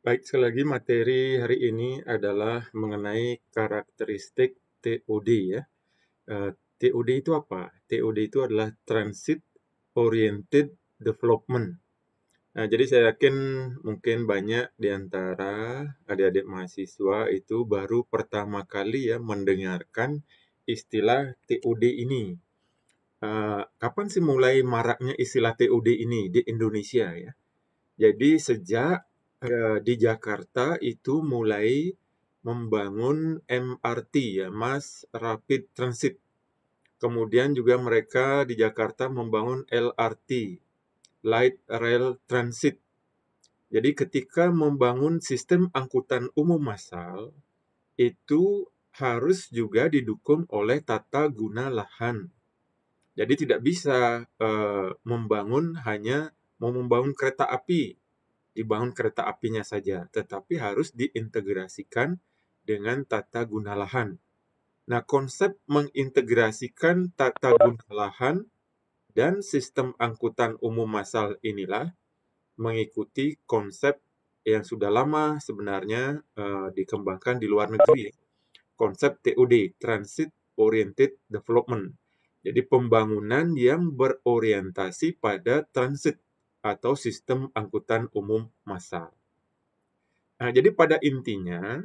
Baik, sekali lagi materi hari ini adalah mengenai karakteristik TOD ya. Uh, eh, TOD itu apa? TOD itu adalah Transit Oriented Development. Nah, jadi saya yakin mungkin banyak di antara adik-adik mahasiswa itu baru pertama kali ya mendengarkan istilah TOD ini. Uh, kapan sih mulai maraknya istilah TOD ini di Indonesia ya? Jadi sejak di Jakarta itu mulai membangun MRT ya, Mass Rapid Transit. Kemudian juga mereka di Jakarta membangun LRT, Light Rail Transit. Jadi ketika membangun sistem angkutan umum massal itu harus juga didukung oleh tata guna lahan. Jadi tidak bisa uh, membangun hanya mau membangun kereta api dibangun kereta apinya saja, tetapi harus diintegrasikan dengan tata guna lahan. Nah, konsep mengintegrasikan tata guna lahan dan sistem angkutan umum massal inilah mengikuti konsep yang sudah lama sebenarnya uh, dikembangkan di luar negeri, konsep TOD (Transit Oriented Development). Jadi pembangunan yang berorientasi pada transit atau sistem angkutan umum massal. Nah, jadi pada intinya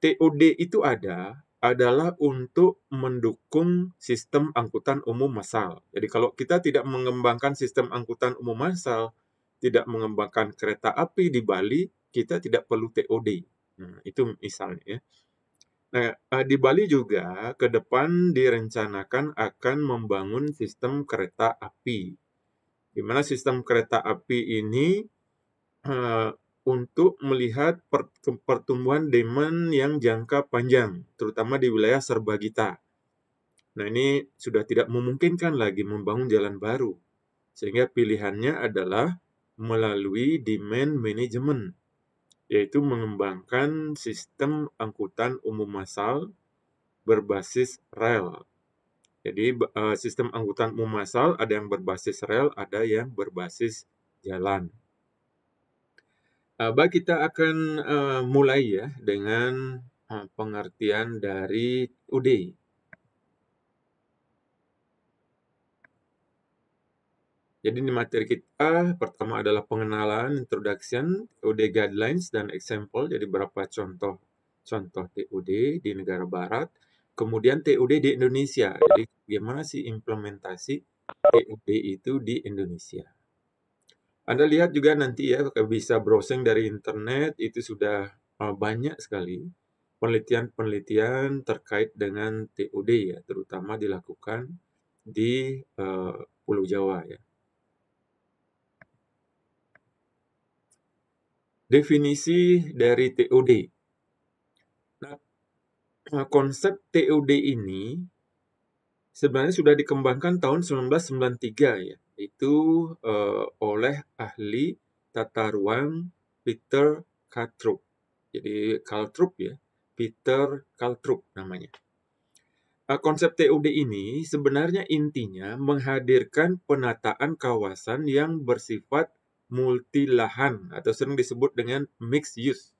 TOD itu ada adalah untuk mendukung sistem angkutan umum massal. Jadi kalau kita tidak mengembangkan sistem angkutan umum massal, tidak mengembangkan kereta api di Bali, kita tidak perlu TOD. Nah, itu misalnya ya. Nah, e, di Bali juga ke depan direncanakan akan membangun sistem kereta api di mana sistem kereta api ini uh, untuk melihat pertumbuhan demand yang jangka panjang, terutama di wilayah Serbagita. Nah, ini sudah tidak memungkinkan lagi membangun jalan baru. Sehingga pilihannya adalah melalui demand management, yaitu mengembangkan sistem angkutan umum massal berbasis rel jadi eh, sistem angkutan umum massal ada yang berbasis rel, ada yang berbasis jalan. Baik, kita akan eh, mulai ya dengan eh, pengertian dari UD. Jadi di materi kita pertama adalah pengenalan, introduction, UD guidelines dan example. Jadi berapa contoh contoh TUD di negara barat. Kemudian TUD di Indonesia. Jadi bagaimana sih implementasi TUD itu di Indonesia? Anda lihat juga nanti ya bisa browsing dari internet itu sudah eh, banyak sekali penelitian-penelitian terkait dengan TUD ya, terutama dilakukan di uh, Pulau Jawa ya. Definisi dari TUD Eh, konsep TOD ini sebenarnya sudah dikembangkan tahun 1993 ya, itu uh, oleh ahli tata ruang Peter Kaltrup. Jadi Kaltrup ya, Peter Kaltrup namanya. uh, konsep TOD ini sebenarnya intinya menghadirkan penataan kawasan yang bersifat multi lahan atau sering disebut dengan mixed use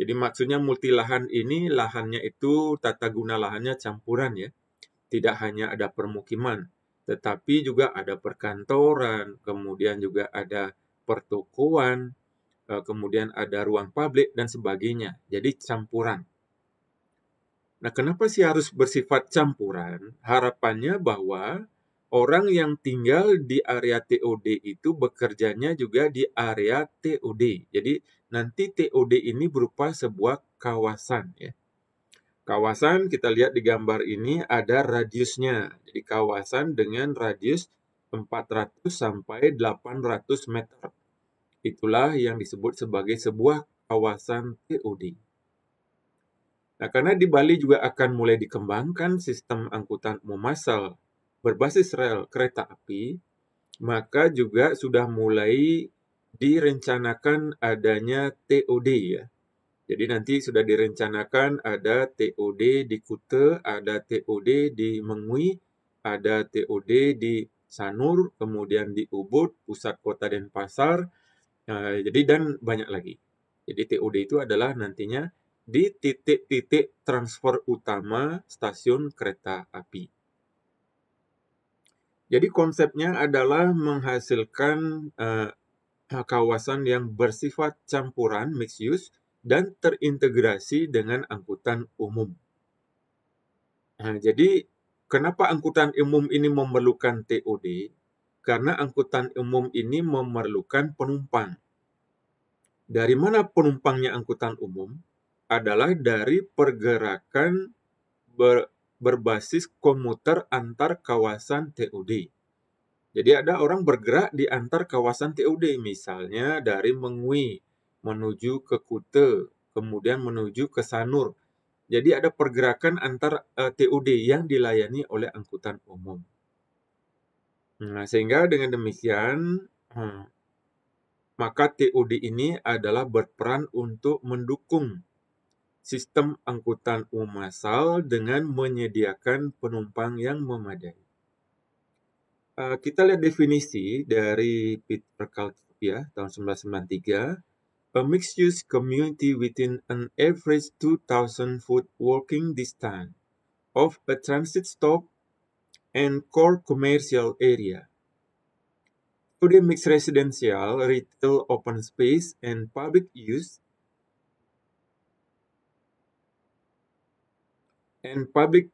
jadi maksudnya multi lahan ini lahannya itu tata guna lahannya campuran ya. Tidak hanya ada permukiman, tetapi juga ada perkantoran, kemudian juga ada pertokoan, eh, kemudian ada ruang publik dan sebagainya. Jadi campuran. Nah, kenapa sih harus bersifat campuran? Harapannya bahwa orang yang tinggal di area TOD itu bekerjanya juga di area TOD. Jadi nanti TOD ini berupa sebuah kawasan ya. Kawasan kita lihat di gambar ini ada radiusnya. Jadi kawasan dengan radius 400 sampai 800 meter. Itulah yang disebut sebagai sebuah kawasan TOD. Nah, karena di Bali juga akan mulai dikembangkan sistem angkutan umum massal berbasis rel kereta api, maka juga sudah mulai direncanakan adanya TOD ya. Jadi nanti sudah direncanakan ada TOD di Kute, ada TOD di Mengwi, ada TOD di Sanur, kemudian di Ubud, pusat kota Denpasar, eh, jadi dan banyak lagi. Jadi TOD itu adalah nantinya di titik-titik transfer utama stasiun kereta api. Jadi konsepnya adalah menghasilkan uh, Eh, kawasan yang bersifat campuran mixed use dan terintegrasi dengan angkutan umum. Nah, jadi kenapa angkutan umum ini memerlukan TOD? Karena angkutan umum ini memerlukan penumpang. Dari mana penumpangnya angkutan umum? Adalah dari pergerakan ber, berbasis komuter antar kawasan TOD. Jadi ada orang bergerak di antar kawasan TOD, misalnya dari Mengwi menuju ke Kute, kemudian menuju ke Sanur. Jadi ada pergerakan antar uh, eh, TOD yang dilayani oleh angkutan umum. Nah, sehingga dengan demikian, hmm, maka TOD ini adalah berperan untuk mendukung sistem angkutan umum massal dengan menyediakan penumpang yang memadai. Eh, kita lihat definisi dari Peter Kalkia ya, tahun 1993 a mixed-use community within an average 2,000-foot walking distance of a transit stop and core commercial area. Today mixed residential, retail, open space, and public use and public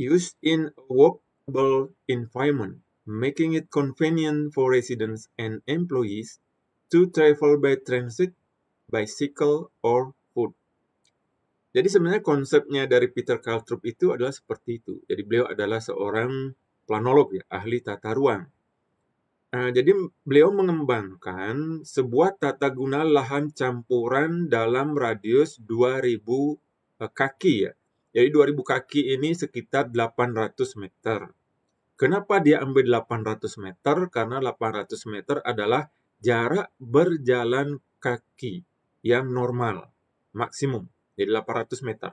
use in a walkable environment making it convenient for residents and employees to travel by transit, bicycle, or foot. Jadi sebenarnya konsepnya dari Peter Kaltrup itu adalah seperti itu. Jadi beliau adalah seorang planolog ya, ahli tata ruang. Nah, jadi beliau mengembangkan sebuah tata guna lahan campuran dalam radius 2000 eh, kaki ya. Jadi 2000 kaki ini sekitar 800 meter. Kenapa dia ambil 800 meter? Karena 800 meter adalah jarak berjalan kaki yang normal, maksimum. Jadi 800 meter.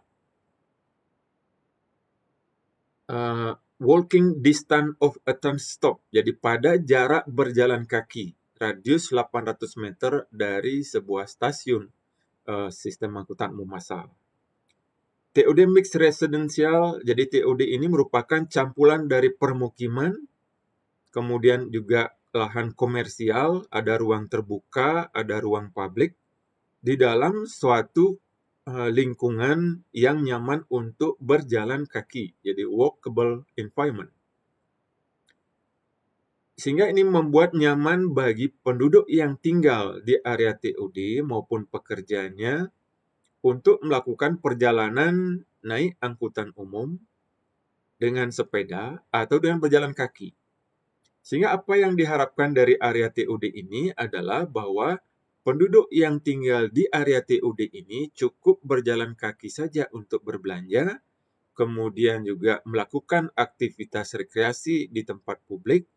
Uh, walking distance of a turn stop. Jadi pada jarak berjalan kaki, radius 800 meter dari sebuah stasiun uh, sistem angkutan umum massal. TOD mixed residential, jadi TOD ini merupakan campuran dari permukiman, kemudian juga lahan komersial, ada ruang terbuka, ada ruang publik, di dalam suatu eh, lingkungan yang nyaman untuk berjalan kaki, jadi walkable environment. Sehingga ini membuat nyaman bagi penduduk yang tinggal di area TOD maupun pekerjanya untuk melakukan perjalanan naik angkutan umum dengan sepeda atau dengan berjalan kaki. Sehingga apa yang diharapkan dari area TUD ini adalah bahwa penduduk yang tinggal di area TUD ini cukup berjalan kaki saja untuk berbelanja, kemudian juga melakukan aktivitas rekreasi di tempat publik,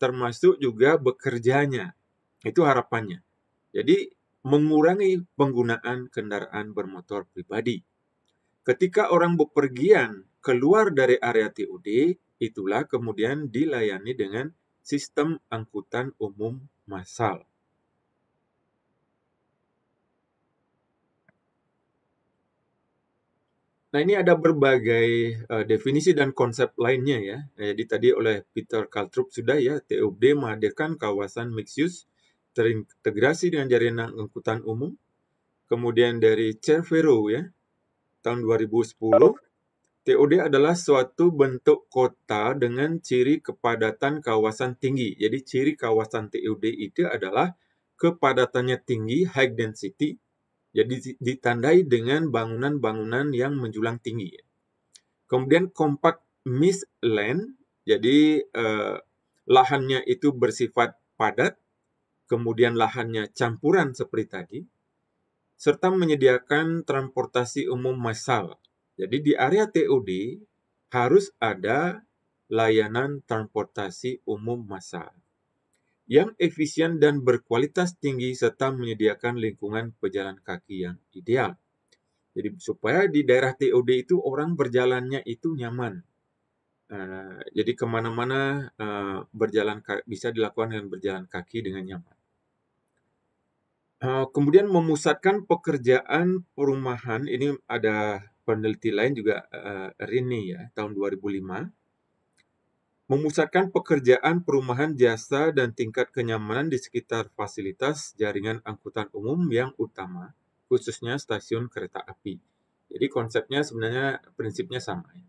termasuk juga bekerjanya. Itu harapannya. Jadi mengurangi penggunaan kendaraan bermotor pribadi. Ketika orang bepergian keluar dari area TOD itulah kemudian dilayani dengan sistem angkutan umum massal. Nah, ini ada berbagai uh, definisi dan konsep lainnya ya. Nah, jadi tadi oleh Peter Kaltrup sudah ya, TOD menghadirkan kawasan mixed use terintegrasi dengan jaringan angkutan umum. Kemudian dari Cervero ya, tahun 2010, TOD adalah suatu bentuk kota dengan ciri kepadatan kawasan tinggi. Jadi ciri kawasan TOD itu adalah kepadatannya tinggi, high density, jadi ditandai dengan bangunan-bangunan yang menjulang tinggi. Kemudian compact mist land, jadi eh, lahannya itu bersifat padat, kemudian lahannya campuran seperti tadi, serta menyediakan transportasi umum massal. Jadi di area TOD harus ada layanan transportasi umum massal yang efisien dan berkualitas tinggi serta menyediakan lingkungan pejalan kaki yang ideal. Jadi supaya di daerah TOD itu orang berjalannya itu nyaman. Eh, jadi kemana-mana uh, berjalan bisa dilakukan dengan berjalan kaki dengan nyaman. Uh, kemudian memusatkan pekerjaan perumahan ini ada peneliti lain juga uh, Rini ya tahun 2005 memusatkan pekerjaan perumahan jasa dan tingkat kenyamanan di sekitar fasilitas jaringan angkutan umum yang utama khususnya stasiun kereta api. Jadi konsepnya sebenarnya prinsipnya sama ya.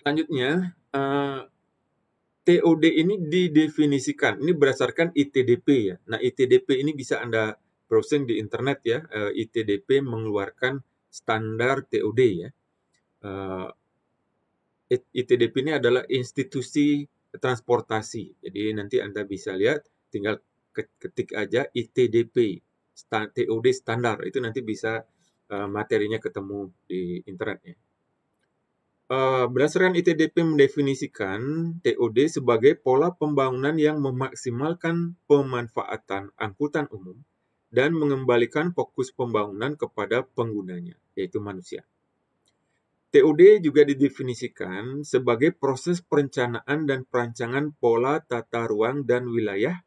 Selanjutnya, uh, eh, TOD ini didefinisikan. Ini berdasarkan ITDP ya. Nah, ITDP ini bisa Anda browsing di internet ya. Uh, eh, ITDP mengeluarkan standar TOD ya. Uh, eh, ITDP ini adalah institusi transportasi. Jadi nanti Anda bisa lihat tinggal ketik aja ITDP TOD standar itu nanti bisa materinya ketemu di internetnya. Eh, berdasarkan ITDP mendefinisikan TOD sebagai pola pembangunan yang memaksimalkan pemanfaatan angkutan umum dan mengembalikan fokus pembangunan kepada penggunanya, yaitu manusia. TOD juga didefinisikan sebagai proses perencanaan dan perancangan pola tata ruang dan wilayah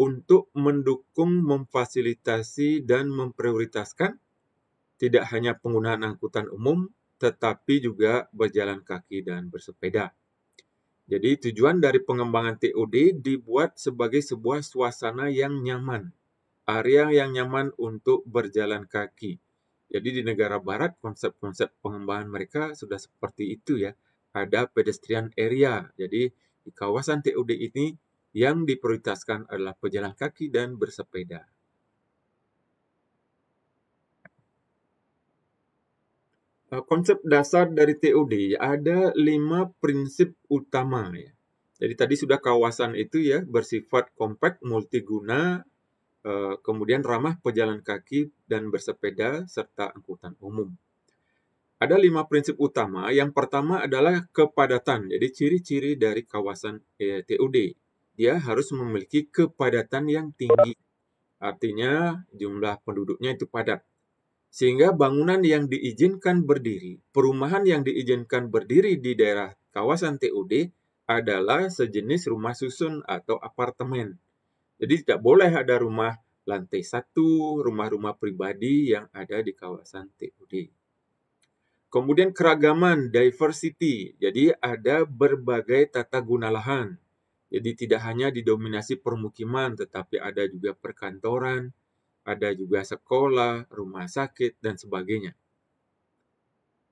untuk mendukung, memfasilitasi, dan memprioritaskan tidak hanya penggunaan angkutan umum, tetapi juga berjalan kaki dan bersepeda. Jadi tujuan dari pengembangan TOD dibuat sebagai sebuah suasana yang nyaman, area yang nyaman untuk berjalan kaki. Jadi di negara barat konsep-konsep pengembangan mereka sudah seperti itu ya. Ada pedestrian area. Jadi di kawasan TOD ini yang diprioritaskan adalah pejalan kaki dan bersepeda. Eh, konsep dasar dari TOD ada lima prinsip utama ya. Jadi tadi sudah kawasan itu ya bersifat kompak, multiguna, eh, kemudian ramah pejalan kaki dan bersepeda serta angkutan umum. Ada lima prinsip utama. Yang pertama adalah kepadatan. Jadi ciri-ciri dari kawasan eh, TOD. Dia harus memiliki kepadatan yang tinggi. Artinya jumlah penduduknya itu padat. Sehingga bangunan yang diizinkan berdiri, perumahan yang diizinkan berdiri di daerah kawasan TUD adalah sejenis rumah susun atau apartemen. Jadi tidak boleh ada rumah lantai satu, rumah-rumah pribadi yang ada di kawasan TUD. Kemudian keragaman, diversity. Jadi ada berbagai tata guna lahan. Jadi tidak hanya didominasi permukiman, tetapi ada juga perkantoran, ada juga sekolah, rumah sakit, dan sebagainya.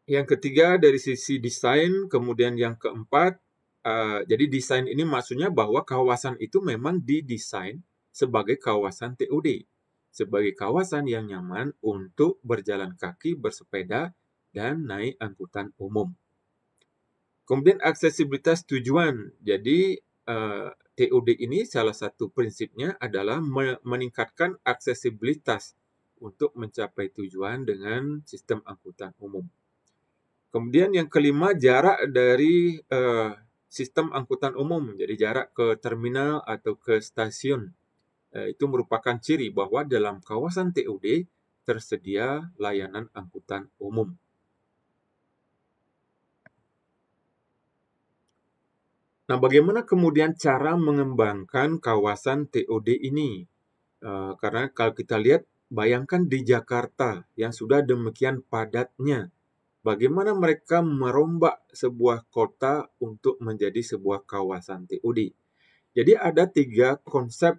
Yang ketiga dari sisi desain, kemudian yang keempat, uh, jadi desain ini maksudnya bahwa kawasan itu memang didesain sebagai kawasan TOD, sebagai kawasan yang nyaman untuk berjalan kaki, bersepeda, dan naik angkutan umum. Kemudian aksesibilitas tujuan, jadi uh, TOD ini salah satu prinsipnya adalah meningkatkan aksesibilitas untuk mencapai tujuan dengan sistem angkutan umum. Kemudian yang kelima jarak dari uh, sistem angkutan umum, jadi jarak ke terminal atau ke stasiun. Uh, itu merupakan ciri bahwa dalam kawasan TOD tersedia layanan angkutan umum. Nah, bagaimana kemudian cara mengembangkan kawasan TOD ini? Uh, karena kalau kita lihat, bayangkan di Jakarta yang sudah demikian padatnya, bagaimana mereka merombak sebuah kota untuk menjadi sebuah kawasan TOD. Jadi ada tiga konsep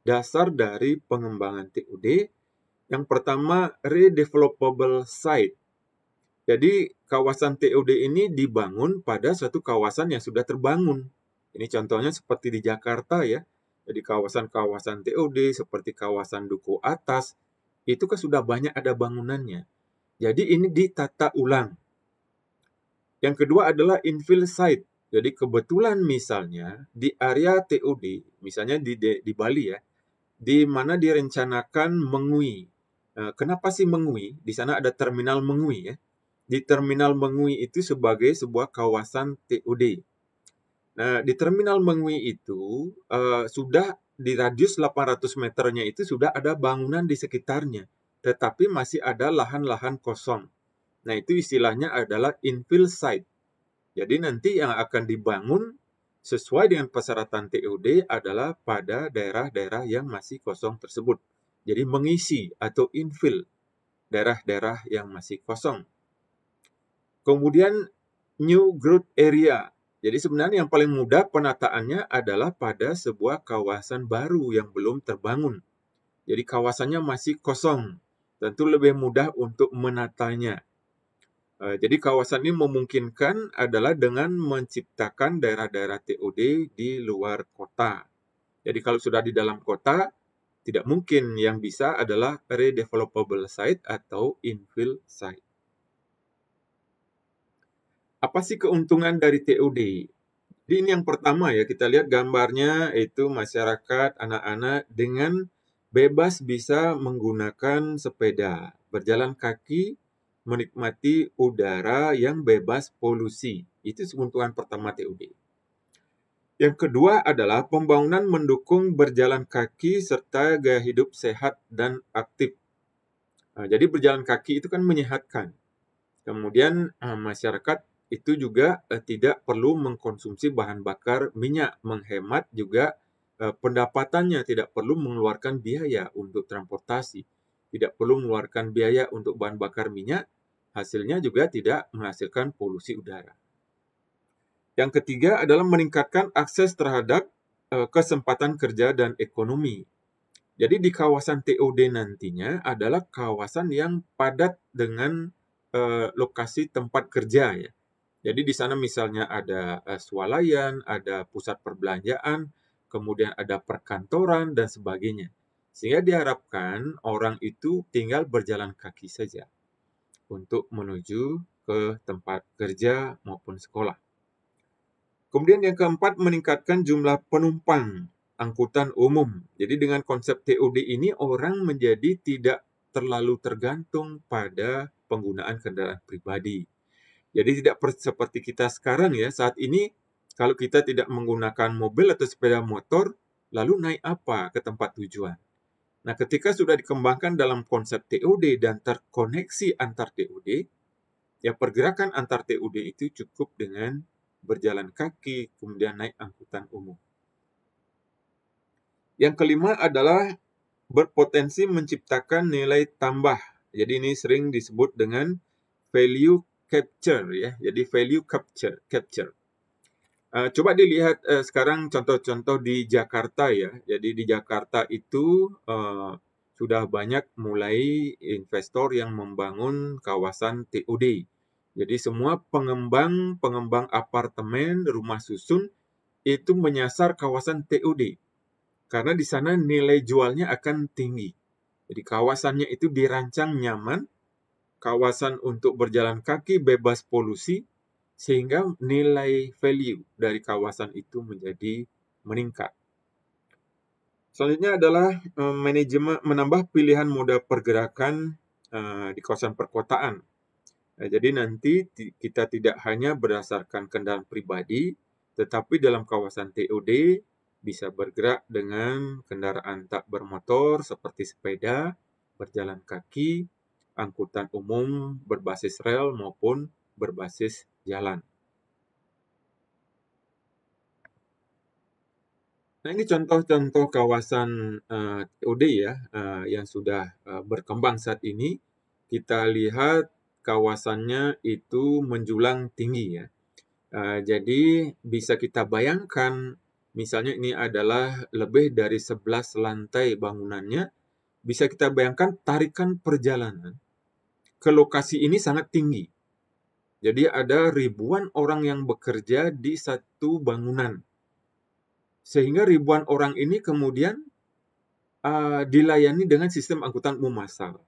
dasar dari pengembangan TOD. Yang pertama, redevelopable site jadi kawasan TOD ini dibangun pada suatu kawasan yang sudah terbangun. Ini contohnya seperti di Jakarta ya. Jadi kawasan-kawasan TOD seperti kawasan Duku Atas itu kan sudah banyak ada bangunannya. Jadi ini ditata ulang. Yang kedua adalah infill site. Jadi kebetulan misalnya di area TOD, misalnya di, di, di Bali ya, di mana direncanakan mengui. Eh, kenapa sih mengui? Di sana ada terminal mengui ya di Terminal Mengui itu sebagai sebuah kawasan TOD. Nah, di Terminal Mengui itu uh, sudah di radius 800 meternya itu sudah ada bangunan di sekitarnya, tetapi masih ada lahan-lahan kosong. Nah, itu istilahnya adalah infill site. Jadi nanti yang akan dibangun sesuai dengan persyaratan TOD adalah pada daerah-daerah yang masih kosong tersebut. Jadi mengisi atau infill daerah-daerah yang masih kosong. Kemudian new growth area. Jadi sebenarnya yang paling mudah penataannya adalah pada sebuah kawasan baru yang belum terbangun. Jadi kawasannya masih kosong. Tentu lebih mudah untuk menatanya. Eh, jadi kawasan ini memungkinkan adalah dengan menciptakan daerah-daerah TOD di luar kota. Jadi kalau sudah di dalam kota, tidak mungkin yang bisa adalah redevelopable site atau infill site apa sih keuntungan dari TOD? Jadi ini yang pertama ya, kita lihat gambarnya itu masyarakat anak-anak dengan bebas bisa menggunakan sepeda, berjalan kaki, menikmati udara yang bebas polusi. Itu keuntungan pertama TOD. Yang kedua adalah pembangunan mendukung berjalan kaki serta gaya hidup sehat dan aktif. Nah, jadi berjalan kaki itu kan menyehatkan. Kemudian eh, masyarakat itu juga eh, tidak perlu mengkonsumsi bahan bakar minyak, menghemat juga eh, pendapatannya, tidak perlu mengeluarkan biaya untuk transportasi, tidak perlu mengeluarkan biaya untuk bahan bakar minyak, hasilnya juga tidak menghasilkan polusi udara. Yang ketiga adalah meningkatkan akses terhadap eh, kesempatan kerja dan ekonomi. Jadi di kawasan TOD nantinya adalah kawasan yang padat dengan eh, lokasi tempat kerja ya. Jadi di sana misalnya ada uh, swalayan, ada pusat perbelanjaan, kemudian ada perkantoran dan sebagainya. Sehingga diharapkan orang itu tinggal berjalan kaki saja untuk menuju ke tempat kerja maupun sekolah. Kemudian yang keempat meningkatkan jumlah penumpang angkutan umum. Jadi dengan konsep TOD ini orang menjadi tidak terlalu tergantung pada penggunaan kendaraan pribadi jadi tidak seperti kita sekarang ya, saat ini kalau kita tidak menggunakan mobil atau sepeda motor, lalu naik apa ke tempat tujuan? Nah, ketika sudah dikembangkan dalam konsep TOD dan terkoneksi antar TOD, ya pergerakan antar TOD itu cukup dengan berjalan kaki, kemudian naik angkutan umum. Yang kelima adalah berpotensi menciptakan nilai tambah. Jadi ini sering disebut dengan value capture ya. Jadi value capture capture. Uh, coba dilihat uh, sekarang contoh-contoh di Jakarta ya. Jadi di Jakarta itu uh, sudah banyak mulai investor yang membangun kawasan TOD. Jadi semua pengembang pengembang apartemen, rumah susun itu menyasar kawasan TOD. Karena di sana nilai jualnya akan tinggi. Jadi kawasannya itu dirancang nyaman kawasan untuk berjalan kaki bebas polusi, sehingga nilai value dari kawasan itu menjadi meningkat. Selanjutnya adalah eh, manajemen menambah pilihan moda pergerakan eh, di kawasan perkotaan. Eh, jadi nanti kita tidak hanya berdasarkan kendaraan pribadi, tetapi dalam kawasan TOD bisa bergerak dengan kendaraan tak bermotor seperti sepeda, berjalan kaki, angkutan umum berbasis rel maupun berbasis jalan. Nah, ini contoh-contoh kawasan uh, eh, TOD ya uh, yang sudah uh, berkembang saat ini. Kita lihat kawasannya itu menjulang tinggi ya. Uh, jadi bisa kita bayangkan misalnya ini adalah lebih dari 11 lantai bangunannya. Bisa kita bayangkan tarikan perjalanan ke lokasi ini sangat tinggi. Jadi ada ribuan orang yang bekerja di satu bangunan. Sehingga ribuan orang ini kemudian uh, dilayani dengan sistem angkutan umum massal.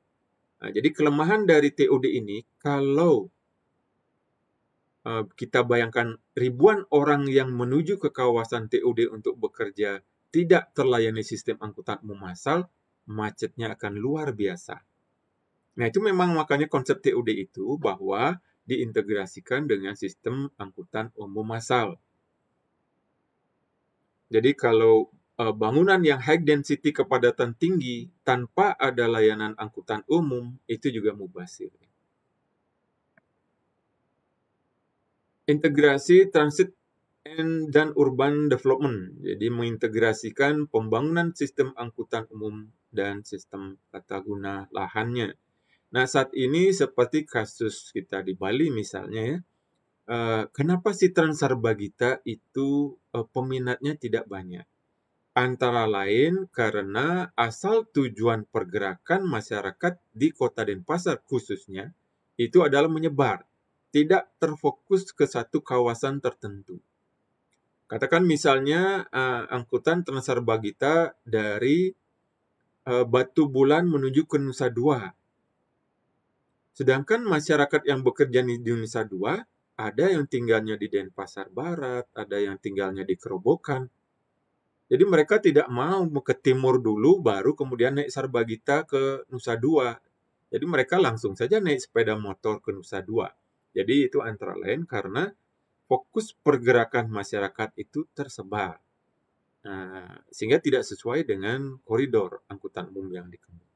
Nah, jadi kelemahan dari TOD ini kalau uh, kita bayangkan ribuan orang yang menuju ke kawasan TOD untuk bekerja tidak terlayani sistem angkutan umum massal, macetnya akan luar biasa. Nah, itu memang makanya konsep TUD itu bahwa diintegrasikan dengan sistem angkutan umum massal. Jadi kalau eh, bangunan yang high density kepadatan tinggi tanpa ada layanan angkutan umum itu juga mubasir. Integrasi transit and, dan urban development. Jadi mengintegrasikan pembangunan sistem angkutan umum dan sistem tata guna lahannya. Nah, saat ini seperti kasus kita di Bali misalnya ya, eh, kenapa sih Transarbagita itu eh, peminatnya tidak banyak? Antara lain karena asal tujuan pergerakan masyarakat di kota Denpasar khususnya itu adalah menyebar, tidak terfokus ke satu kawasan tertentu. Katakan misalnya eh, angkutan Transarbagita dari eh, Batu Bulan menuju ke Nusa Dua Sedangkan masyarakat yang bekerja di Nusa Dua, ada yang tinggalnya di Denpasar Barat, ada yang tinggalnya di Kerobokan. Jadi mereka tidak mau ke timur dulu, baru kemudian naik Sarbagita ke Nusa Dua. Jadi mereka langsung saja naik sepeda motor ke Nusa Dua. Jadi itu antara lain karena fokus pergerakan masyarakat itu tersebar. Nah, sehingga tidak sesuai dengan koridor angkutan umum yang dikembangkan.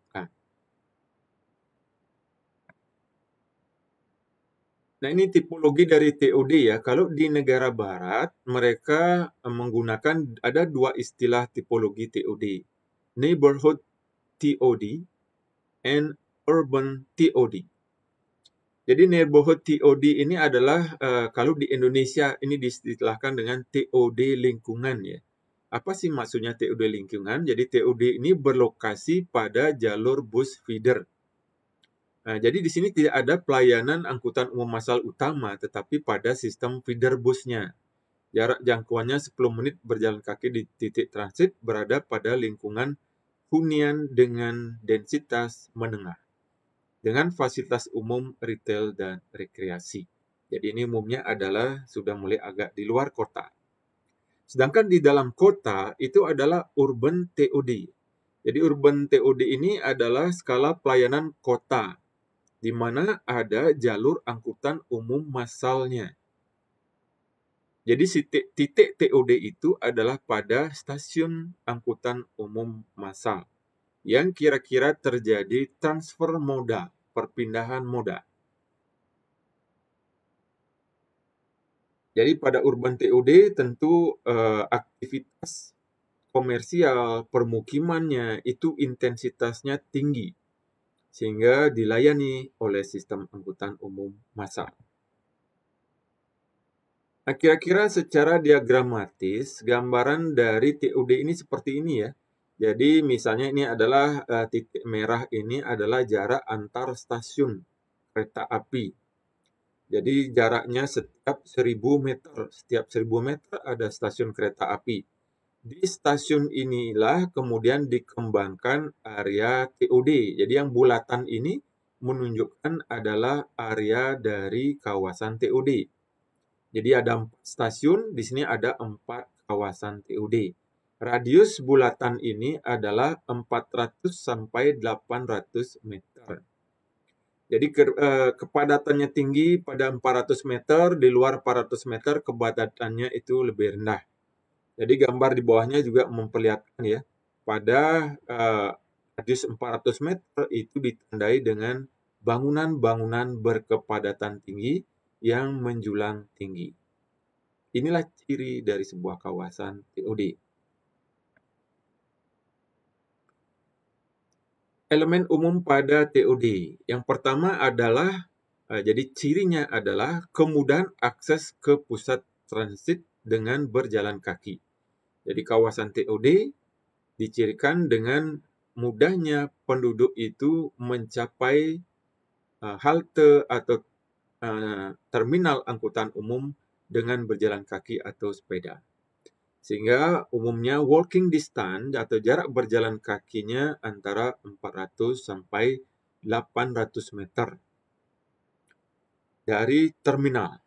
Nah, ini tipologi dari TOD ya. Kalau di negara barat, mereka eh, menggunakan ada dua istilah tipologi TOD. Neighborhood TOD and urban TOD. Jadi neighborhood TOD ini adalah uh, kalau di Indonesia ini diistilahkan dengan TOD lingkungan ya. Apa sih maksudnya TOD lingkungan? Jadi TOD ini berlokasi pada jalur bus feeder Nah, jadi di sini tidak ada pelayanan angkutan umum massal utama, tetapi pada sistem feeder busnya. Jarak jangkauannya 10 menit berjalan kaki di titik transit berada pada lingkungan hunian dengan densitas menengah, dengan fasilitas umum, retail, dan rekreasi. Jadi ini umumnya adalah sudah mulai agak di luar kota. Sedangkan di dalam kota itu adalah urban TOD. Jadi urban TOD ini adalah skala pelayanan kota di mana ada jalur angkutan umum masalnya. Jadi titik TOD itu adalah pada stasiun angkutan umum masal yang kira-kira terjadi transfer moda, perpindahan moda. Jadi pada urban TOD tentu eh, aktivitas komersial permukimannya itu intensitasnya tinggi sehingga dilayani oleh sistem angkutan umum massal. Nah, kira secara diagramatis gambaran dari TUD ini seperti ini ya. Jadi misalnya ini adalah eh, titik merah ini adalah jarak antar stasiun kereta api. Jadi jaraknya setiap 1000 meter, setiap 1000 meter ada stasiun kereta api di stasiun inilah kemudian dikembangkan area TOD. Jadi yang bulatan ini menunjukkan adalah area dari kawasan TOD. Jadi ada stasiun, di sini ada empat kawasan TOD. Radius bulatan ini adalah 400 sampai 800 meter. Jadi ke, eh, kepadatannya tinggi pada 400 meter, di luar 400 meter kepadatannya itu lebih rendah. Jadi gambar di bawahnya juga memperlihatkan ya, pada uh, radius 400 meter itu ditandai dengan bangunan-bangunan berkepadatan tinggi yang menjulang tinggi. Inilah ciri dari sebuah kawasan TOD. Elemen umum pada TOD yang pertama adalah, eh, jadi cirinya adalah kemudahan akses ke pusat transit dengan berjalan kaki. Jadi kawasan TOD dicirikan dengan mudahnya penduduk itu mencapai uh, halte atau uh, terminal angkutan umum dengan berjalan kaki atau sepeda. Sehingga umumnya walking distance atau jarak berjalan kakinya antara 400 sampai 800 meter dari terminal.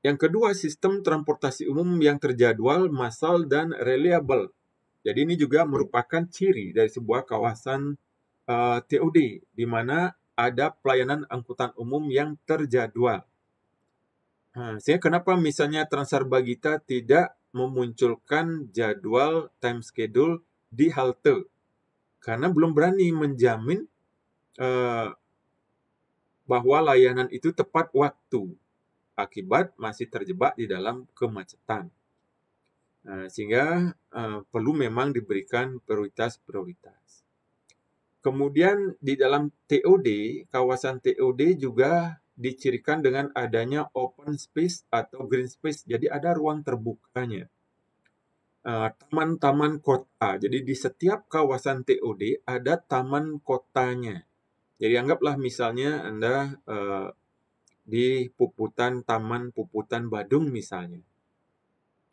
Yang kedua, sistem transportasi umum yang terjadwal, massal, dan reliable. Jadi ini juga merupakan ciri dari sebuah kawasan uh, eh, TOD, di mana ada pelayanan angkutan umum yang terjadwal. Nah, sehingga kenapa misalnya Transarbagita tidak memunculkan jadwal time schedule di halte? Karena belum berani menjamin uh, bahwa layanan itu tepat waktu akibat masih terjebak di dalam kemacetan. Eh, sehingga eh, perlu memang diberikan prioritas-prioritas. Kemudian di dalam TOD, kawasan TOD juga dicirikan dengan adanya open space atau green space. Jadi ada ruang terbukanya. Eh, taman-taman kota. Jadi di setiap kawasan TOD ada taman kotanya. Jadi anggaplah misalnya Anda di puputan Taman Puputan Badung misalnya.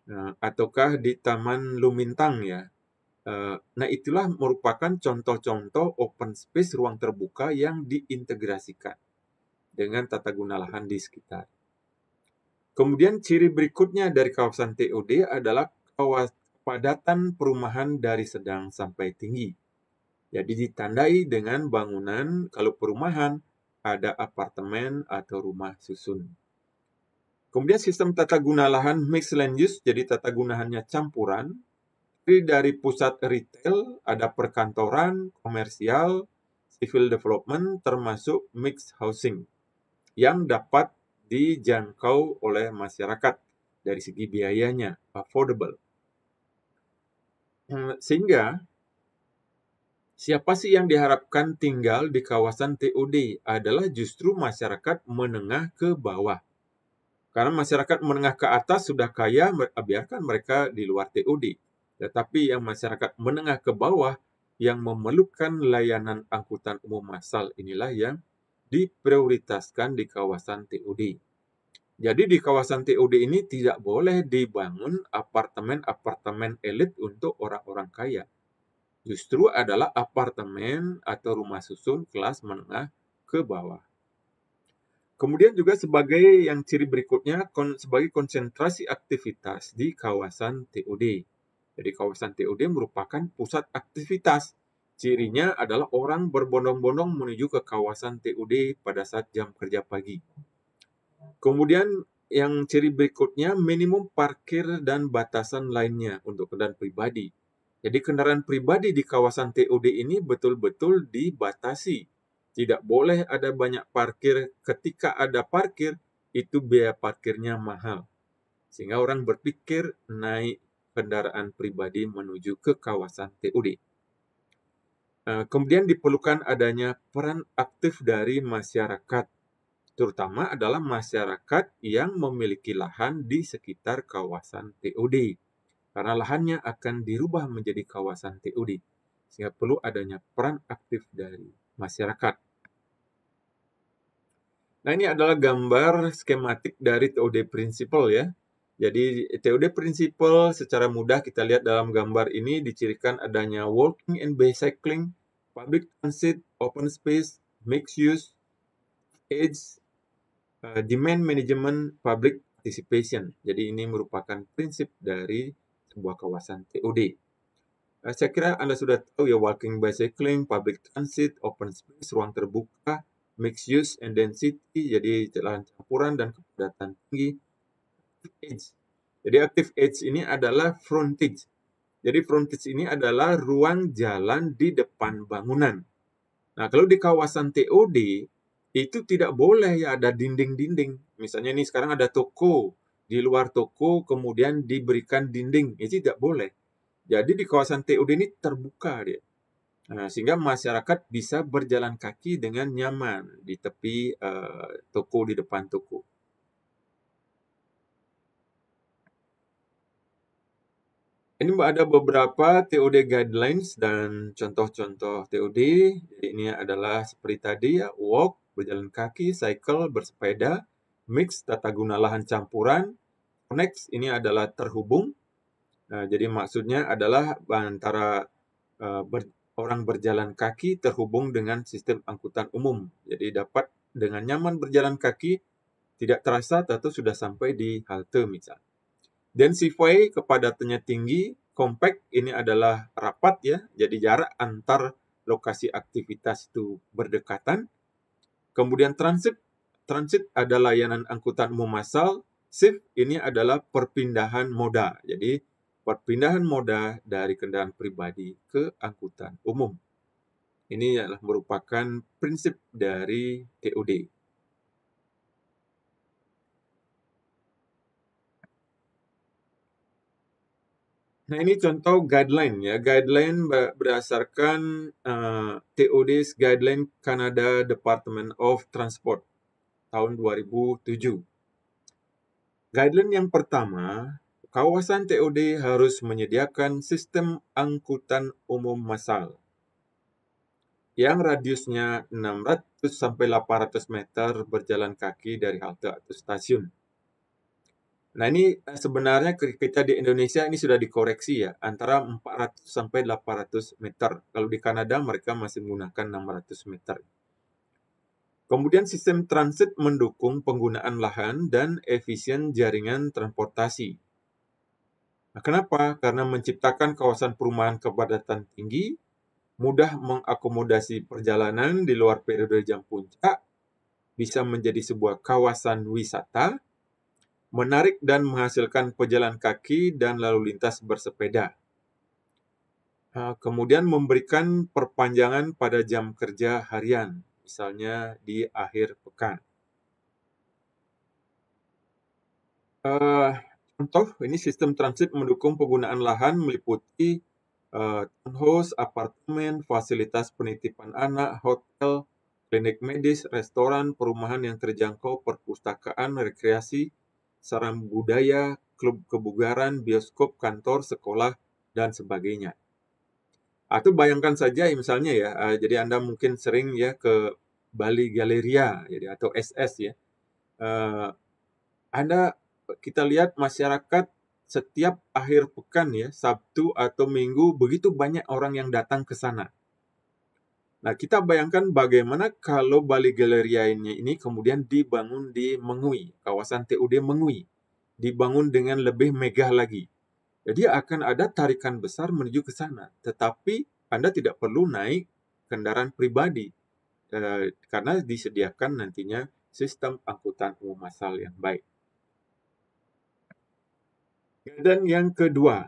Nah, ataukah di Taman Lumintang ya. Eh, nah, itulah merupakan contoh-contoh open space ruang terbuka yang diintegrasikan dengan tata guna lahan di sekitar. Kemudian ciri berikutnya dari kawasan TOD adalah padatan perumahan dari sedang sampai tinggi. Jadi ditandai dengan bangunan kalau perumahan ada apartemen atau rumah susun. Kemudian sistem tata guna lahan mixed land use, jadi tata gunahannya campuran. Jadi dari pusat retail, ada perkantoran, komersial, civil development, termasuk mixed housing, yang dapat dijangkau oleh masyarakat dari segi biayanya, affordable. Hmm, sehingga Siapa sih yang diharapkan tinggal di kawasan TOD adalah justru masyarakat menengah ke bawah. Karena masyarakat menengah ke atas sudah kaya, ah, biarkan mereka di luar TOD. Tetapi yang masyarakat menengah ke bawah yang memerlukan layanan angkutan umum massal inilah yang diprioritaskan di kawasan TOD. Jadi di kawasan TOD ini tidak boleh dibangun apartemen-apartemen elit untuk orang-orang kaya justru adalah apartemen atau rumah susun kelas menengah ke bawah. Kemudian juga sebagai yang ciri berikutnya kon, sebagai konsentrasi aktivitas di kawasan TOD. Jadi kawasan TOD merupakan pusat aktivitas. Cirinya adalah orang berbondong-bondong menuju ke kawasan TOD pada saat jam kerja pagi. Kemudian yang ciri berikutnya minimum parkir dan batasan lainnya untuk kendaraan pribadi jadi kendaraan pribadi di kawasan TOD ini betul-betul dibatasi. Tidak boleh ada banyak parkir. Ketika ada parkir, itu biaya parkirnya mahal. Sehingga orang berpikir naik kendaraan pribadi menuju ke kawasan TOD. Eh, kemudian diperlukan adanya peran aktif dari masyarakat, terutama adalah masyarakat yang memiliki lahan di sekitar kawasan TOD karena lahannya akan dirubah menjadi kawasan TOD, sehingga perlu adanya peran aktif dari masyarakat. Nah, ini adalah gambar skematik dari TOD prinsipal ya. Jadi TOD prinsipal secara mudah kita lihat dalam gambar ini dicirikan adanya walking and bicycling, public transit, open space, mixed use, age, eh, demand management, public participation. Jadi ini merupakan prinsip dari sebuah kawasan TOD. Nah, eh, saya kira Anda sudah tahu ya walking bicycling, public transit, open space, ruang terbuka, mixed use and density, jadi jalan campuran dan kepadatan tinggi. Edge. Jadi active edge ini adalah frontage. Jadi frontage ini adalah ruang jalan di depan bangunan. Nah, kalau di kawasan TOD itu tidak boleh ya ada dinding-dinding. Misalnya nih sekarang ada toko, di luar toko kemudian diberikan dinding itu tidak boleh. Jadi di kawasan TOD ini terbuka dia. Nah, sehingga masyarakat bisa berjalan kaki dengan nyaman di tepi uh, toko di depan toko. Ini ada beberapa TOD guidelines dan contoh-contoh TOD. Jadi ini adalah seperti tadi ya, walk, berjalan kaki, cycle, bersepeda, mix tata guna lahan campuran, Next ini adalah terhubung. Nah, jadi maksudnya adalah antara uh, ber, orang berjalan kaki terhubung dengan sistem angkutan umum. Jadi dapat dengan nyaman berjalan kaki, tidak terasa atau sudah sampai di halte misal. Densify kepadatannya tinggi, compact ini adalah rapat ya, jadi jarak antar lokasi aktivitas itu berdekatan. Kemudian transit transit ada layanan angkutan umum massal, shift ini adalah perpindahan moda. Jadi perpindahan moda dari kendaraan pribadi ke angkutan umum. Ini adalah merupakan prinsip dari TOD. Nah, ini contoh guideline ya. Guideline berdasarkan uh, eh, TOD's Guideline Canada Department of Transport tahun 2007. Guideline yang pertama, kawasan TOD harus menyediakan sistem angkutan umum massal yang radiusnya 600 sampai 800 meter berjalan kaki dari halte atau stasiun. Nah ini eh, sebenarnya kita di Indonesia ini sudah dikoreksi ya antara 400 sampai 800 meter. Kalau di Kanada mereka masih menggunakan 600 meter. Kemudian sistem transit mendukung penggunaan lahan dan efisien jaringan transportasi. Nah, kenapa? Karena menciptakan kawasan perumahan kepadatan tinggi, mudah mengakomodasi perjalanan di luar periode jam puncak, bisa menjadi sebuah kawasan wisata, menarik dan menghasilkan pejalan kaki dan lalu lintas bersepeda. Nah, kemudian memberikan perpanjangan pada jam kerja harian misalnya di akhir pekan. Uh, contoh, ini sistem transit mendukung penggunaan lahan meliputi uh, eh, townhouse, apartemen, fasilitas penitipan anak, hotel, klinik medis, restoran, perumahan yang terjangkau, perpustakaan, rekreasi, sarang budaya, klub kebugaran, bioskop, kantor, sekolah, dan sebagainya. Atau bayangkan saja ya, misalnya ya, eh, jadi Anda mungkin sering ya ke Bali Galeria jadi atau SS ya. Eh, Anda kita lihat masyarakat setiap akhir pekan ya, Sabtu atau Minggu begitu banyak orang yang datang ke sana. Nah, kita bayangkan bagaimana kalau Bali Galeria ini, ini kemudian dibangun di Mengui, kawasan TUD Mengui. Dibangun dengan lebih megah lagi jadi akan ada tarikan besar menuju ke sana. Tetapi Anda tidak perlu naik kendaraan pribadi eh, karena disediakan nantinya sistem angkutan umum massal yang baik. Dan yang kedua,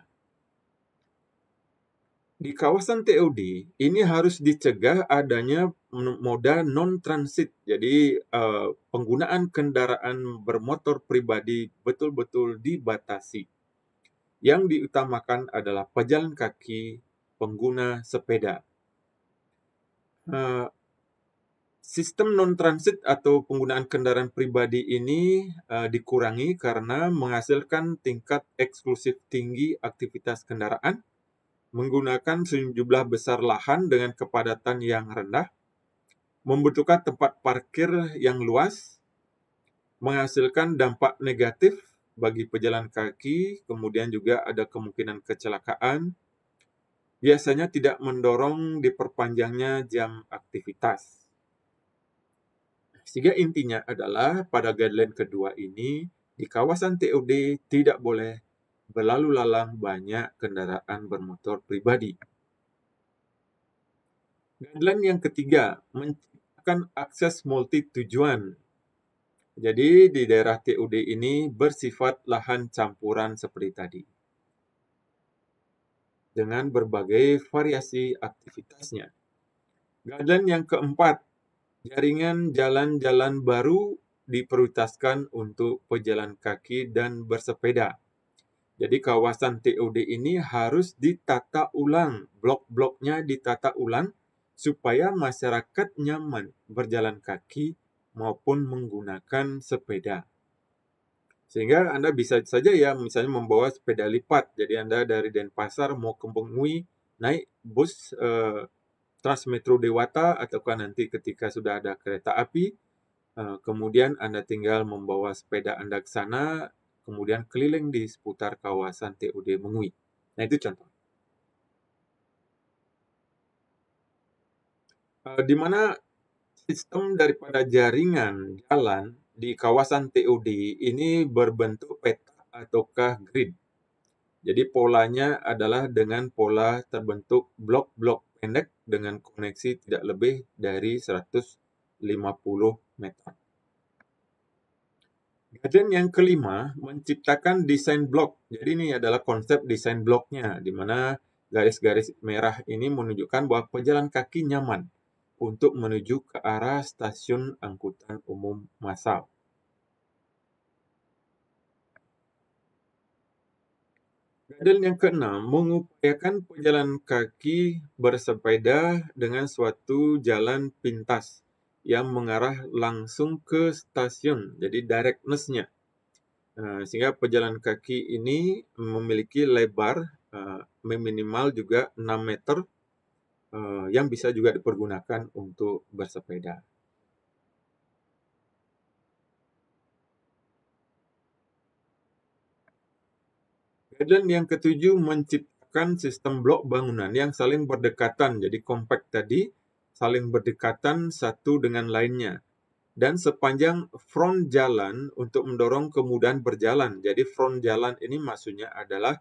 di kawasan TOD ini harus dicegah adanya moda non transit. Jadi eh, penggunaan kendaraan bermotor pribadi betul-betul dibatasi. Yang diutamakan adalah pejalan kaki, pengguna sepeda. Uh, sistem non-transit atau penggunaan kendaraan pribadi ini uh, dikurangi karena menghasilkan tingkat eksklusif tinggi aktivitas kendaraan, menggunakan sejumlah besar lahan dengan kepadatan yang rendah, membutuhkan tempat parkir yang luas, menghasilkan dampak negatif bagi pejalan kaki, kemudian juga ada kemungkinan kecelakaan. Biasanya tidak mendorong diperpanjangnya jam aktivitas. Sehingga intinya adalah pada guideline kedua ini, di kawasan TOD tidak boleh berlalu lalang banyak kendaraan bermotor pribadi. Guideline yang ketiga, menciptakan akses multi tujuan jadi di daerah TUD ini bersifat lahan campuran seperti tadi. Dengan berbagai variasi aktivitasnya. Gadan yang keempat, jaringan jalan-jalan baru diprioritaskan untuk pejalan kaki dan bersepeda. Jadi kawasan TOD ini harus ditata ulang, blok-bloknya ditata ulang supaya masyarakat nyaman berjalan kaki maupun menggunakan sepeda. Sehingga Anda bisa saja ya misalnya membawa sepeda lipat. Jadi Anda dari Denpasar mau ke Bengui naik bus eh, Transmetro Dewata ataukah nanti ketika sudah ada kereta api eh, kemudian Anda tinggal membawa sepeda Anda ke sana kemudian keliling di seputar kawasan TUD Mengui. Nah, itu contoh. Eh, di mana Sistem daripada jaringan jalan di kawasan TOD ini berbentuk peta ataukah grid. Jadi polanya adalah dengan pola terbentuk blok-blok pendek dengan koneksi tidak lebih dari 150 meter. Garden yang kelima, menciptakan desain blok. Jadi ini adalah konsep desain bloknya, di mana garis-garis merah ini menunjukkan bahwa pejalan kaki nyaman untuk menuju ke arah stasiun angkutan umum massal. Keadaan yang keenam, mengupayakan pejalan kaki bersepeda dengan suatu jalan pintas yang mengarah langsung ke stasiun, jadi directness-nya. Eh, sehingga pejalan kaki ini memiliki lebar eh, minimal juga 6 meter Eh, yang bisa juga dipergunakan untuk bersepeda. Dan yang ketujuh menciptakan sistem blok bangunan yang saling berdekatan, jadi kompak tadi, saling berdekatan satu dengan lainnya. Dan sepanjang front jalan untuk mendorong kemudahan berjalan. Jadi front jalan ini maksudnya adalah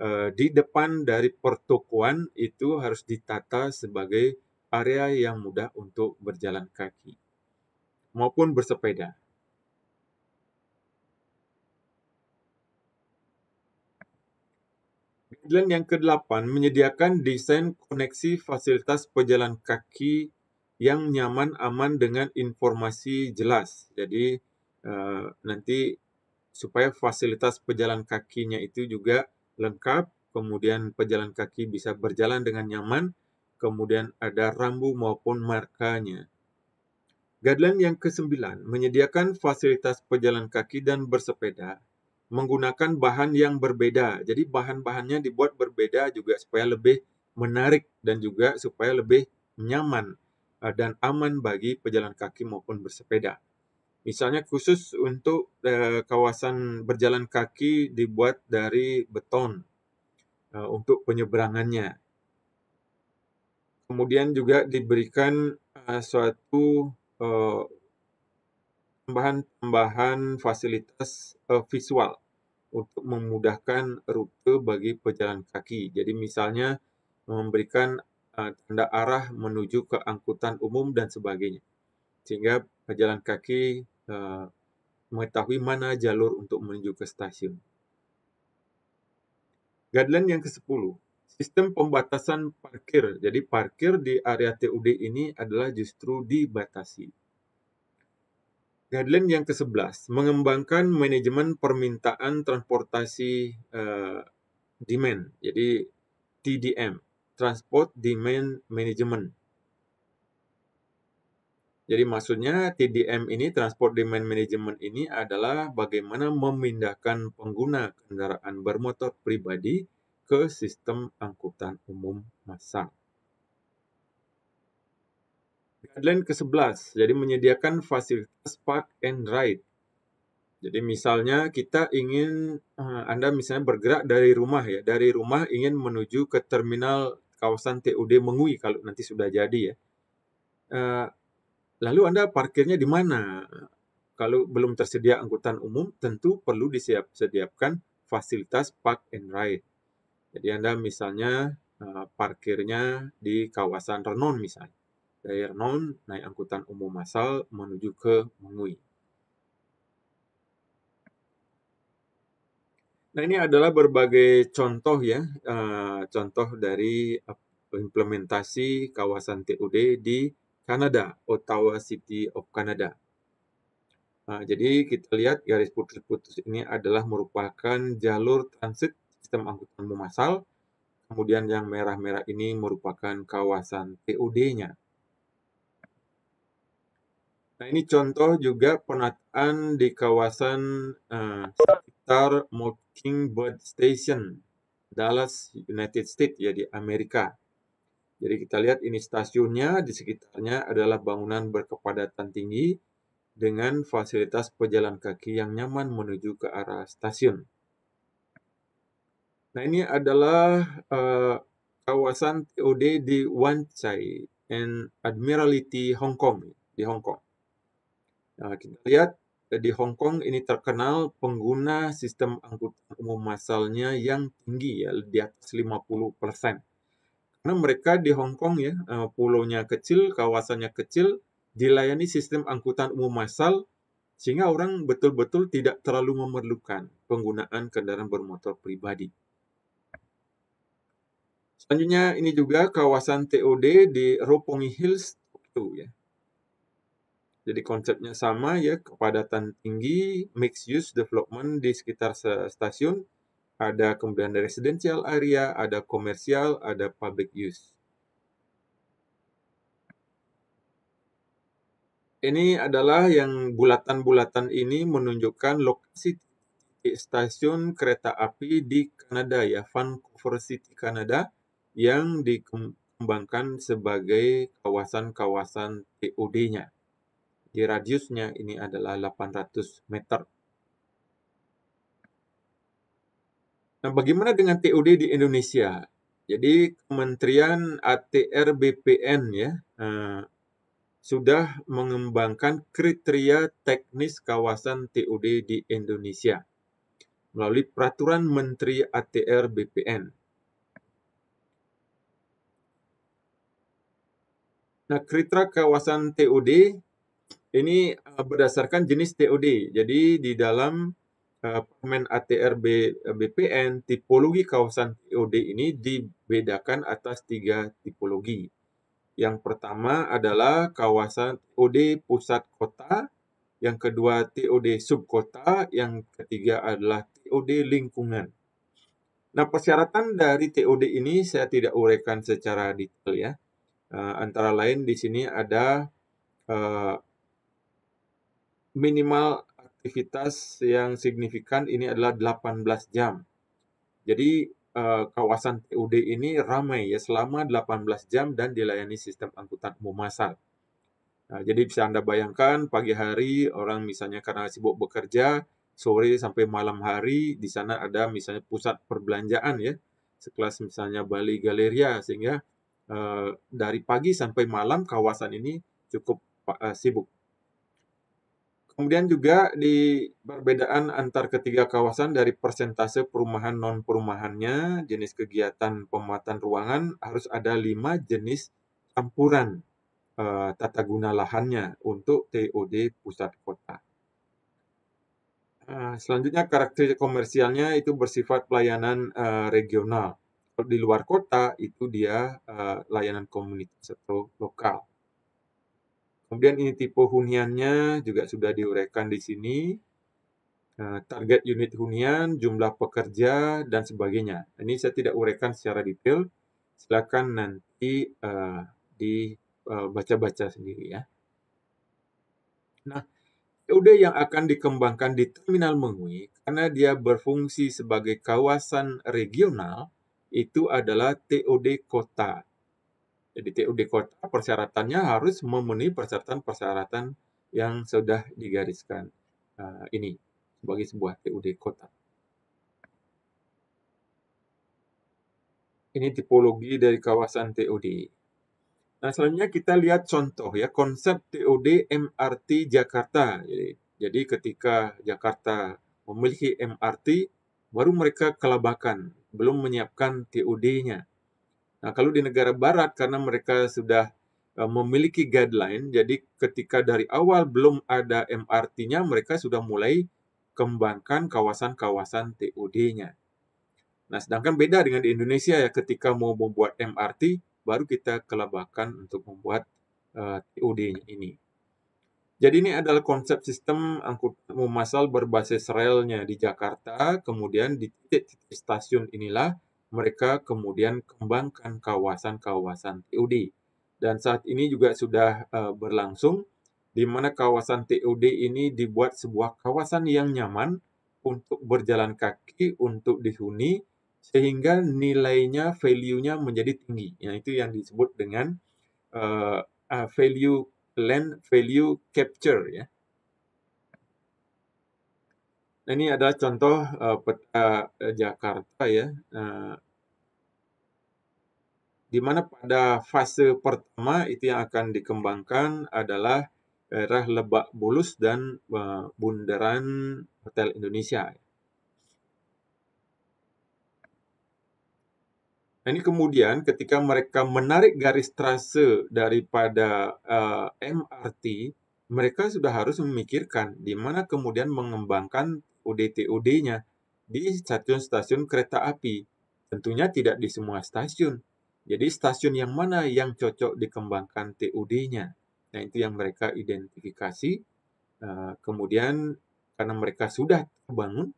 Eh, di depan dari pertokoan itu harus ditata sebagai area yang mudah untuk berjalan kaki maupun bersepeda. Dan yang ke ke-8, menyediakan desain koneksi fasilitas pejalan kaki yang nyaman, aman dengan informasi jelas. Jadi eh, nanti supaya fasilitas pejalan kakinya itu juga lengkap, kemudian pejalan kaki bisa berjalan dengan nyaman, kemudian ada rambu maupun markanya. Guideline yang ke kesembilan menyediakan fasilitas pejalan kaki dan bersepeda menggunakan bahan yang berbeda. Jadi bahan-bahannya dibuat berbeda juga supaya lebih menarik dan juga supaya lebih nyaman eh, dan aman bagi pejalan kaki maupun bersepeda. Misalnya khusus untuk eh, kawasan berjalan kaki dibuat dari beton eh, untuk penyeberangannya. Kemudian juga diberikan eh, suatu eh, tambahan-tambahan fasilitas eh, visual untuk memudahkan rute bagi pejalan kaki. Jadi misalnya memberikan uh, tanda arah menuju ke angkutan umum dan sebagainya sehingga pejalan kaki uh, mengetahui mana jalur untuk menuju ke stasiun. Guideline yang ke-10, sistem pembatasan parkir. Jadi parkir di area TUD ini adalah justru dibatasi. Guideline yang ke-11, mengembangkan manajemen permintaan transportasi uh, demand. Jadi TDM, Transport Demand Management. Jadi maksudnya TDM ini, Transport Demand Management ini adalah bagaimana memindahkan pengguna kendaraan bermotor pribadi ke sistem angkutan umum massal. Guideline ke-11, jadi menyediakan fasilitas park and ride. Jadi misalnya kita ingin, eh, Anda misalnya bergerak dari rumah ya, dari rumah ingin menuju ke terminal kawasan TUD Mengui kalau nanti sudah jadi ya. Eh, Lalu Anda parkirnya di mana? Kalau belum tersedia angkutan umum, tentu perlu disiapkan fasilitas park and ride. Jadi Anda misalnya eh, parkirnya di kawasan Renon misalnya. Dari Renon naik angkutan umum massal menuju ke Mengui. Nah ini adalah berbagai contoh ya, eh, contoh dari eh, implementasi kawasan TUD di Kanada, Ottawa City of Canada. Nah, jadi kita lihat garis putus-putus ini adalah merupakan jalur transit sistem angkutan umum massal. Kemudian yang merah-merah ini merupakan kawasan TUD-nya. Nah, ini contoh juga penataan di kawasan uh, sekitar Mockingbird Station, Dallas, United States, ya di Amerika. Jadi kita lihat ini stasiunnya, di sekitarnya adalah bangunan berkepadatan tinggi dengan fasilitas pejalan kaki yang nyaman menuju ke arah stasiun. Nah ini adalah uh, kawasan TOD di Wan Chai and Admiralty Hong Kong di Hong Kong. Nah, kita lihat eh, di Hong Kong ini terkenal pengguna sistem angkutan umum masalnya yang tinggi ya di atas 50 persen karena mereka di Hong Kong ya eh, pulaunya kecil kawasannya kecil dilayani sistem angkutan umum massal sehingga orang betul-betul tidak terlalu memerlukan penggunaan kendaraan bermotor pribadi. Selanjutnya ini juga kawasan TOD di Ropongi Hills itu ya. Jadi konsepnya sama ya kepadatan tinggi mixed use development di sekitar stasiun ada kemudian residential area, ada komersial, ada public use. Ini adalah yang bulatan-bulatan ini menunjukkan lokasi stasiun kereta api di Kanada ya, Vancouver City, Kanada yang dikembangkan sebagai kawasan-kawasan TOD-nya. Di radiusnya ini adalah 800 meter. Nah, bagaimana dengan TOD di Indonesia? Jadi Kementerian ATR BPN ya eh, sudah mengembangkan kriteria teknis kawasan TOD di Indonesia melalui peraturan Menteri ATR BPN. Nah, kriteria kawasan TOD ini eh, berdasarkan jenis TOD. Jadi di dalam Eh, permen ATR BPN, eh, tipologi kawasan TOD ini dibedakan atas tiga tipologi. Yang pertama adalah kawasan TOD pusat kota, yang kedua TOD subkota, yang ketiga adalah TOD lingkungan. Nah, persyaratan dari TOD ini saya tidak uraikan secara detail ya. Eh, antara lain di sini ada minimal aktivitas yang signifikan ini adalah 18 jam. Jadi uh, kawasan TUD ini ramai ya selama 18 jam dan dilayani sistem angkutan umum massal. Nah, jadi bisa Anda bayangkan pagi hari orang misalnya karena sibuk bekerja, sore sampai malam hari di sana ada misalnya pusat perbelanjaan ya, sekelas misalnya Bali Galeria sehingga uh, dari pagi sampai malam kawasan ini cukup uh, sibuk. Kemudian juga di perbedaan antar ketiga kawasan dari persentase perumahan non perumahannya, jenis kegiatan pemuatan ruangan harus ada lima jenis campuran eh, tata guna lahannya untuk TOD pusat kota. Nah, selanjutnya karakter komersialnya itu bersifat pelayanan eh, regional. di luar kota itu dia eh, layanan komunitas atau lokal Kemudian ini tipe huniannya juga sudah diuraikan di sini. Eh, target unit hunian, jumlah pekerja, dan sebagainya. Ini saya tidak uraikan secara detail. Silakan nanti uh, eh, dibaca-baca eh, sendiri ya. Nah, udah yang akan dikembangkan di Terminal Mengui, karena dia berfungsi sebagai kawasan regional itu adalah TOD kota jadi TUD kota persyaratannya harus memenuhi persyaratan-persyaratan yang sudah digariskan uh, ini sebagai sebuah TUD kota. Ini tipologi dari kawasan TOD. Nah, selanjutnya kita lihat contoh ya, konsep TOD MRT Jakarta. Jadi, jadi ketika Jakarta memiliki MRT, baru mereka kelabakan, belum menyiapkan TOD-nya. Nah, kalau di negara barat karena mereka sudah eh, memiliki guideline, jadi ketika dari awal belum ada MRT-nya, mereka sudah mulai kembangkan kawasan-kawasan TOD-nya. Nah, sedangkan beda dengan di Indonesia ya, ketika mau membuat MRT, baru kita kelabakan untuk membuat uh, eh, TOD-nya ini. Jadi ini adalah konsep sistem angkut umum massal berbasis relnya di Jakarta, kemudian di titik-titik stasiun inilah mereka kemudian kembangkan kawasan-kawasan TOD. Dan saat ini juga sudah uh, berlangsung, di mana kawasan TOD ini dibuat sebuah kawasan yang nyaman untuk berjalan kaki, untuk dihuni, sehingga nilainya, value-nya menjadi tinggi. Yang nah, itu yang disebut dengan uh, uh, value land value capture ya Nah, ini adalah contoh uh, eh, peta eh, eh, Jakarta ya. Uh, di mana pada fase pertama itu yang akan dikembangkan adalah daerah Lebak Bulus dan uh, Bundaran Hotel Indonesia. Nah, ini kemudian ketika mereka menarik garis trase daripada uh, MRT, mereka sudah harus memikirkan di mana kemudian mengembangkan ODTOD-nya di stasiun-stasiun kereta api. Tentunya tidak di semua stasiun. Jadi stasiun yang mana yang cocok dikembangkan TOD-nya. Nah, itu yang mereka identifikasi. Eh, kemudian karena mereka sudah terbangun,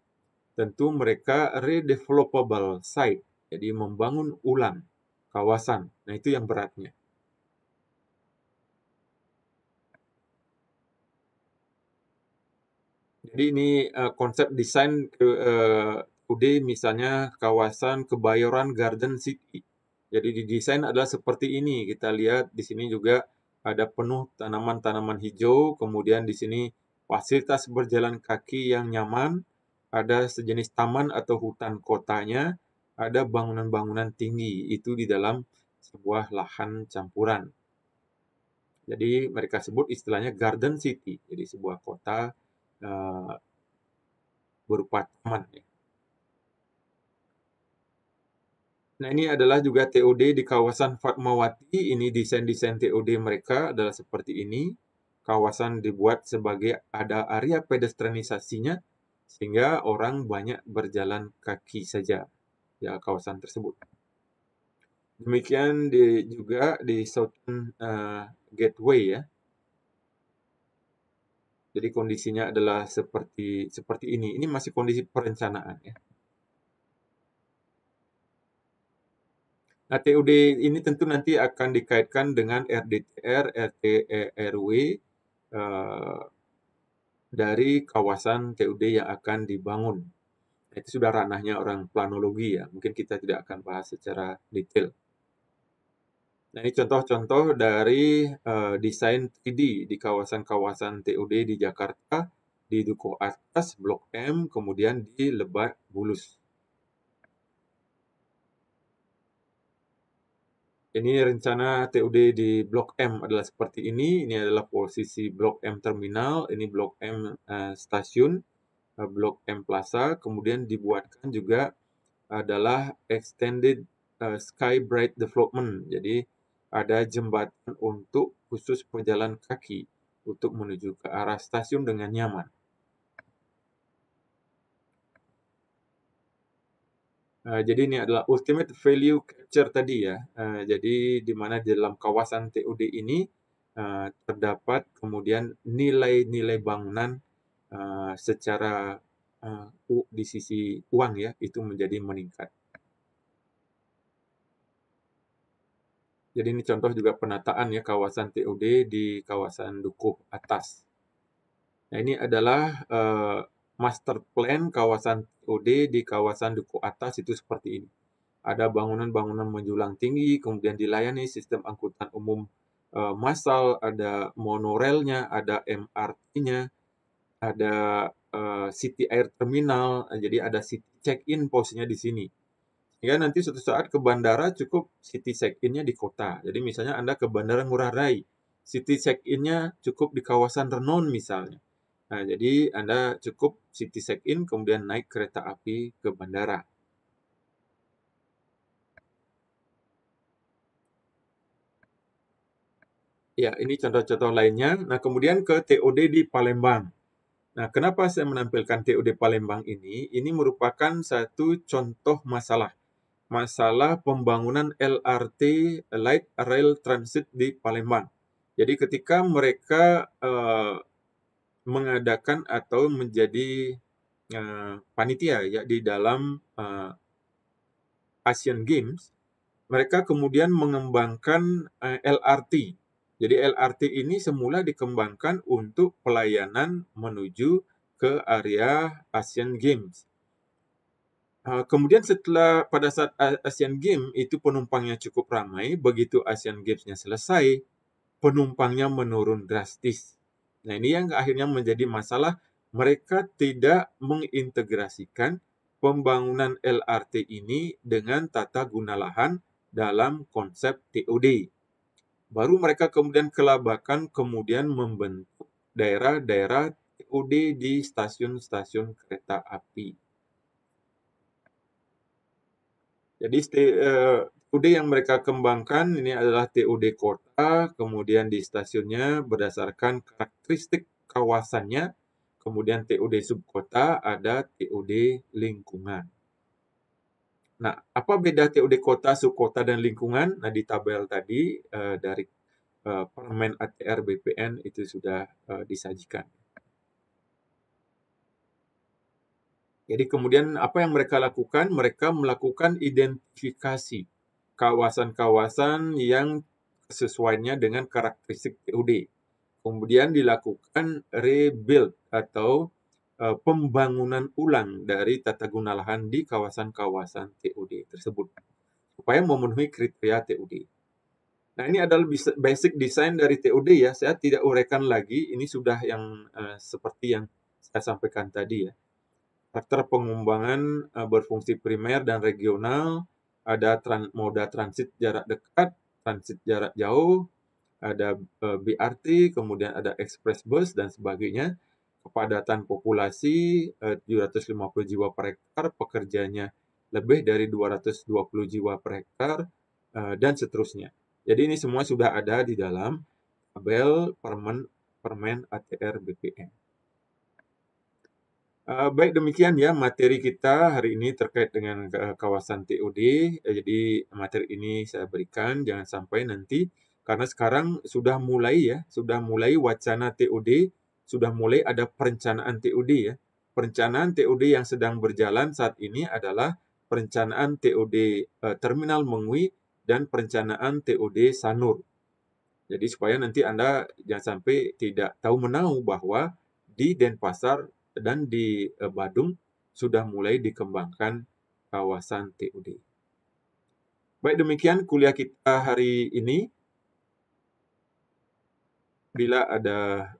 tentu mereka redevelopable site. Jadi membangun ulang kawasan. Nah, itu yang beratnya. Jadi ini uh, konsep desain uh, eh, UD misalnya kawasan Kebayoran Garden City. Jadi didesain adalah seperti ini. Kita lihat di sini juga ada penuh tanaman-tanaman hijau, kemudian di sini fasilitas berjalan kaki yang nyaman, ada sejenis taman atau hutan kotanya, ada bangunan-bangunan tinggi itu di dalam sebuah lahan campuran. Jadi mereka sebut istilahnya Garden City, jadi sebuah kota uh, berupa taman. Ya. Nah ini adalah juga TOD di kawasan Fatmawati. Ini desain-desain TOD mereka adalah seperti ini. Kawasan dibuat sebagai ada area pedestrianisasinya sehingga orang banyak berjalan kaki saja ya kawasan tersebut. Demikian di, juga di Southern uh, Gateway ya. Jadi kondisinya adalah seperti seperti ini. Ini masih kondisi perencanaan ya. Nah, TUD ini tentu nanti akan dikaitkan dengan RDTR, RTERW eh, dari kawasan TUD yang akan dibangun. Nah, itu sudah ranahnya orang planologi ya. Mungkin kita tidak akan bahas secara detail. Nah, ini contoh-contoh dari uh, desain 3D di kawasan-kawasan TOD di Jakarta, di Duku Atas, Blok M, kemudian di Lebak Bulus. Ini rencana TOD di Blok M adalah seperti ini. Ini adalah posisi Blok M Terminal, ini Blok M uh, Stasiun, uh, Blok M Plaza, kemudian dibuatkan juga adalah Extended uh, Sky Bright Development. Jadi, ada jembatan untuk khusus pejalan kaki untuk menuju ke arah stasiun dengan nyaman. Uh, jadi ini adalah ultimate value capture tadi ya. Uh, jadi di mana di dalam kawasan TUD ini uh, terdapat kemudian nilai-nilai bangunan uh, secara uh, di sisi uang ya itu menjadi meningkat. Jadi ini contoh juga penataan ya kawasan TOD di kawasan Dukuh atas. Nah ini adalah uh, master plan kawasan TOD di kawasan Dukuh atas itu seperti ini. Ada bangunan-bangunan menjulang tinggi, kemudian dilayani sistem angkutan umum uh, massal, ada monorelnya, ada MRT-nya, ada uh, City Air Terminal, jadi ada city check-in posnya di sini Ya nanti suatu saat ke bandara cukup city check-innya di kota. Jadi misalnya Anda ke Bandara Ngurah Rai, city check-innya cukup di kawasan Renon misalnya. Nah, jadi Anda cukup city check-in kemudian naik kereta api ke bandara. Ya, ini contoh-contoh lainnya. Nah, kemudian ke TOD di Palembang. Nah, kenapa saya menampilkan TOD Palembang ini? Ini merupakan satu contoh masalah masalah pembangunan LRT Light Rail Transit di Palembang. Jadi ketika mereka uh, mengadakan atau menjadi uh, panitia ya di dalam uh, Asian Games, mereka kemudian mengembangkan uh, LRT. Jadi LRT ini semula dikembangkan untuk pelayanan menuju ke area Asian Games. Ah, kemudian setelah pada saat Asian Games itu penumpangnya cukup ramai, begitu Asian Gamesnya selesai, penumpangnya menurun drastis. Nah ini yang akhirnya menjadi masalah, mereka tidak mengintegrasikan pembangunan LRT ini dengan tata guna lahan dalam konsep TOD. Baru mereka kemudian kelabakan kemudian membentuk daerah-daerah TOD di stasiun-stasiun kereta api. Jadi TUD e, yang mereka kembangkan ini adalah TUD kota, kemudian di stasiunnya berdasarkan karakteristik kawasannya, kemudian TUD subkota ada TUD lingkungan. Nah, apa beda TUD kota, subkota, dan lingkungan? Nah, di tabel tadi e, dari e, Permen ATR BPN itu sudah disajikan. Jadi kemudian apa yang mereka lakukan? Mereka melakukan identifikasi kawasan-kawasan yang sesuainya dengan karakteristik TUD. Kemudian dilakukan rebuild atau uh, pembangunan ulang dari tata guna lahan di kawasan-kawasan TUD tersebut supaya memenuhi kriteria TUD. Nah, ini adalah basic design dari TOD ya. Saya tidak uraikan lagi, ini sudah yang uh, seperti yang saya sampaikan tadi ya daftar pengembangan uh, berfungsi primer dan regional, ada tran moda transit jarak dekat, transit jarak jauh, ada uh, eh, BRT, kemudian ada express bus dan sebagainya. Kepadatan populasi eh, uh, 750 jiwa per hektar, pekerjanya lebih dari 220 jiwa per hektar uh, dan seterusnya. Jadi ini semua sudah ada di dalam tabel permen permen ATR BPN. Eh, baik demikian ya materi kita hari ini terkait dengan eh, kawasan TOD. Eh, jadi materi ini saya berikan jangan sampai nanti karena sekarang sudah mulai ya, sudah mulai wacana TOD, sudah mulai ada perencanaan TOD ya. Perencanaan TOD yang sedang berjalan saat ini adalah perencanaan TOD Terminal Mengwi dan perencanaan TOD Sanur. Jadi supaya nanti Anda jangan sampai tidak tahu menau bahwa di Denpasar dan di eh, Badung sudah mulai dikembangkan kawasan TUD. Baik demikian kuliah kita hari ini. Bila ada